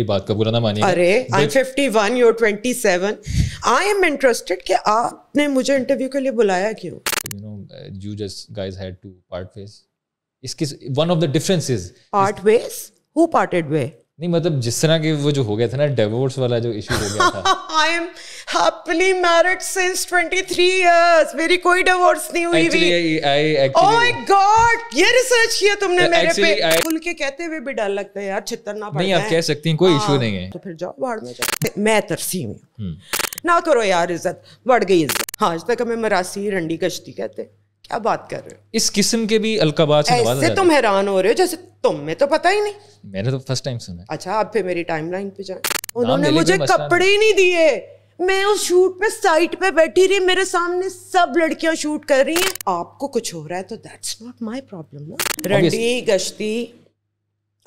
मेरी बात का बुरा ना मानिए अरे I am fifty one you're twenty seven I am interested कि आपने मुझे इंटरव्यू के लिए बुलाया क्यों you know you just guys had to part ways इसकी one of the differences part ways who parted way नहीं मतलब जिस तरह के वो जो हो गया था ना डिवोर्स वाला जो इशू हो गया था I am happily married since 23 years मेरी कोई डिवोर्स नहीं हुई भी आई ओह माय गॉड ये रिसर्च किया तुमने मेरे actually, पे खुल के कहते हुए भी डर लगता है यार छितर ना नहीं आप कह सकती हैं कोई इशू हाँ, नहीं है तो फिर जाओ बाहर में जाओ मैं तरसी हूं हम्म। ना करो यार इज्जत बढ़ गई इज्जत आज हाँ, तक हमें मरासी रंडी कश्ती कहते हैं क्या बात कर रहे हो इस किस्म के भी अलकाबाज ऐसे तुम हैरान हो रहे हो जैसे तुम तुम्हें तो पता ही नहीं मैंने तो फर्स्ट टाइम सुना अच्छा आप फिर मेरी टाइमलाइन पे जाए उन्होंने मुझे कपड़े ही नहीं दिए मैं उस शूट पे साइट पे बैठी रही मेरे सामने सब लड़कियां शूट कर रही हैं आपको कुछ हो रहा है तो दैट्स नॉट माय प्रॉब्लम ना रंडी गश्ती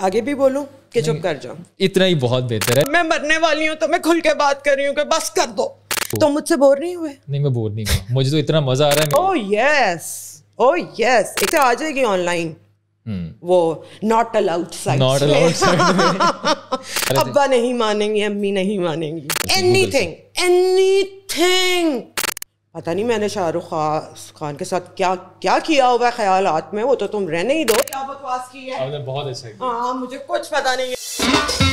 आगे भी बोलो कि चुप कर जाओ इतना ही बहुत बेहतर है मैं मरने वाली हूँ तो मैं खुल के बात कर रही हूँ कि बस कर दो तो, मुझसे बोर नहीं हुए नहीं मैं बोर नहीं हुआ मुझे तो इतना मजा आ रहा है ओह यस ओह यस इसे आ जाएगी ऑनलाइन वो not allowed side not allowed side अब्बा नहीं मानेंगे अम्मी नहीं मानेंगी एनीथिंग एनीथिंग पता नहीं मैंने शाहरुख खान के साथ क्या क्या किया हुआ है ख्याल में वो तो तुम रहने ही दो क्या बकवास की है बहुत अच्छा हाँ मुझे कुछ पता नहीं है